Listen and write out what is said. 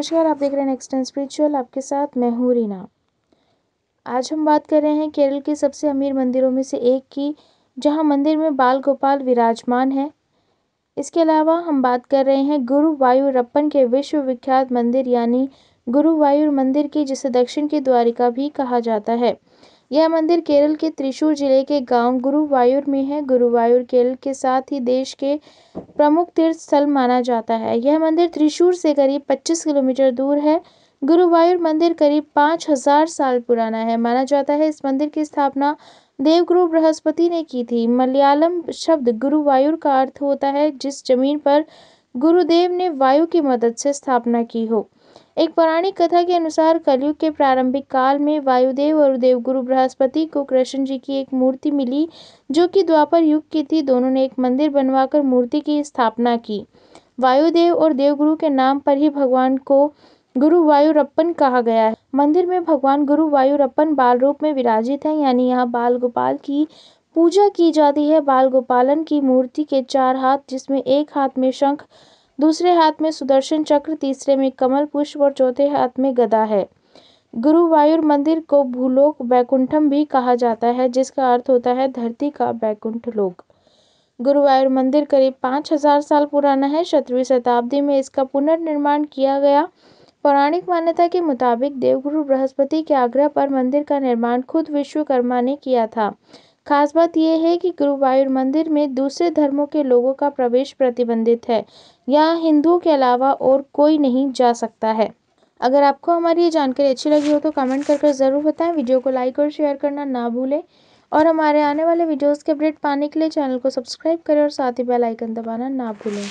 नमस्कार आप देख रहे हैं नेक्स्ट स्पिरिचुअल आपके साथ मैं हूँ रीना आज हम बात कर रहे हैं केरल के सबसे अमीर मंदिरों में से एक की जहाँ मंदिर में बाल गोपाल विराजमान है इसके अलावा हम बात कर रहे हैं गुरु वायुरप्पन के विश्वविख्यात मंदिर यानी गुरु वायु मंदिर की जिसे दक्षिण की द्वारिका भी कहा जाता है यह मंदिर केरल के त्रिशूर जिले के गांव गुरुवायूर में है गुरुवायूर केरल के साथ ही देश के प्रमुख तीर्थ स्थल माना जाता है यह मंदिर त्रिशूर से करीब 25 किलोमीटर दूर है गुरुवायूर मंदिर करीब 5000 साल पुराना है माना जाता है इस मंदिर की स्थापना देवगुरु बृहस्पति ने की थी मलयालम शब्द गुरुवायूर का अर्थ होता है जिस जमीन पर गुरुदेव ने वायु की मदद से स्थापना की हो एक पौराणिक कथा के अनुसार कलयुग के प्रारंभिक काल में वायुदेव और देवगुरु बृहस्पति को कृष्ण जी की एक मूर्ति मिली जो कि द्वापर युग की थी दोनों ने एक मंदिर बनवाकर मूर्ति की स्थापना की वायुदेव और देवगुरु के नाम पर ही भगवान को गुरु वायुरप्पन कहा गया है मंदिर में भगवान गुरु वायुरप्पन बाल रूप में विराजित है यानी यहाँ बाल गोपाल की पूजा की जाती है बाल गोपालन की मूर्ति के चार हाथ जिसमें एक हाथ में शंख दूसरे हाथ में सुदर्शन चक्र तीसरे में कमल पुष्प और चौथे हाथ में गदा है गुरुवायुर मंदिर को भूलोक वैकुंठम भी कहा जाता है जिसका अर्थ होता है धरती का वैकुंठ लोक गुरुवायुर मंदिर करीब पाँच हजार साल पुराना है सत्रहवीं शताब्दी में इसका पुनर्निर्माण किया गया पौराणिक मान्यता के मुताबिक देवगुरु बृहस्पति के आग्रह पर मंदिर का निर्माण खुद विश्वकर्मा ने किया था खास बात यह है कि गुरुवायूर मंदिर में दूसरे धर्मों के लोगों का प्रवेश प्रतिबंधित है यहाँ हिंदुओं के अलावा और कोई नहीं जा सकता है अगर आपको हमारी ये जानकारी अच्छी लगी हो तो कमेंट कर कर ज़रूर बताएं वीडियो को लाइक और शेयर करना ना भूलें और हमारे आने वाले वीडियोस के अपडेट पाने के लिए चैनल को सब्सक्राइब करें और साथ ही बेल आइकन दबाना ना भूलें